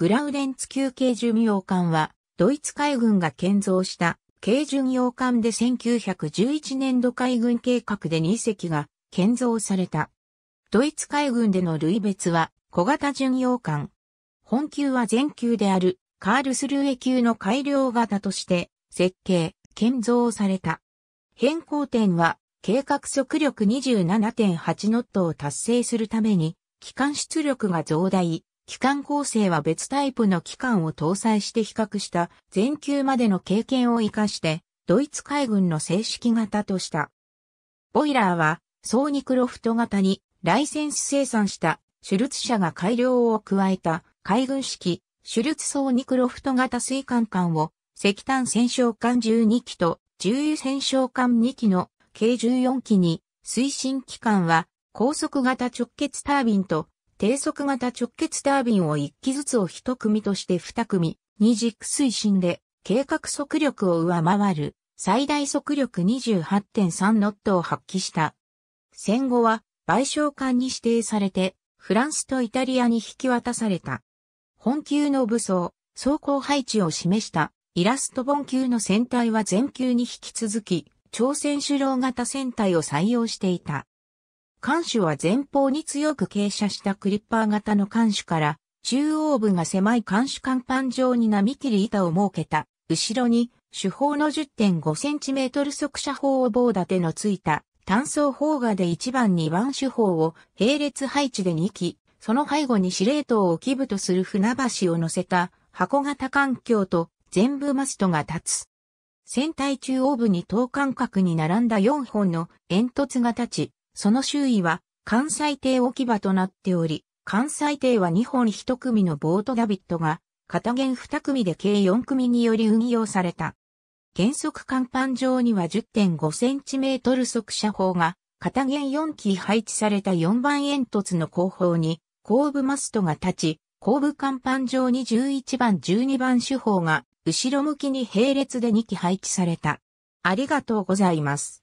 グラウデンツ級軽巡洋艦は、ドイツ海軍が建造した軽巡洋艦で1911年度海軍計画で2隻が建造された。ドイツ海軍での類別は小型巡洋艦。本級は全級であるカールスルーエ級の改良型として設計、建造された。変更点は計画速力27.8ノットを達成するために機関出力が増大、機関構成は別タイプの機関を搭載して比較した前級までの経験を活かしてドイツ海軍の正式型とした。ボイラーはソーニクロフト型にライセンス生産したシュルツ社が改良を加えた海軍式シュルツソーニクロフト型水管管を石炭戦勝艦12機と重油戦勝艦2機の計14機に推進機関は高速型直結タービンと低速型直結タービンを1機ずつを1組として2組、2軸推進で計画速力を上回る最大速力28.3ノットを発揮した。戦後は賠償艦に指定されてフランスとイタリアに引き渡された。本級の武装、装甲配置を示したイラスト本級の船体は全級に引き続き朝鮮首脳型船体を採用していた。艦首は前方に強く傾斜したクリッパー型の艦首から、中央部が狭い艦首甲板状に波切り板を設けた、後ろに、主砲の 10.5cm 速射砲を棒立てのついた、単装砲画で1番2番主砲を並列配置で2機、その背後に司令塔を基部とする船橋を乗せた箱型艦橋と全部マストが立つ。船体中央部に等間隔に並んだ4本の煙突が立ち、その周囲は関西艇置き場となっており、関西艇は2本1組のボートダビットが、片弦2組で計4組により運用された。原則甲板上には 10.5cm 速射砲が、片弦4機配置された4番煙突の後方に、後部マストが立ち、後部甲板上に11番12番手法が、後ろ向きに並列で2機配置された。ありがとうございます。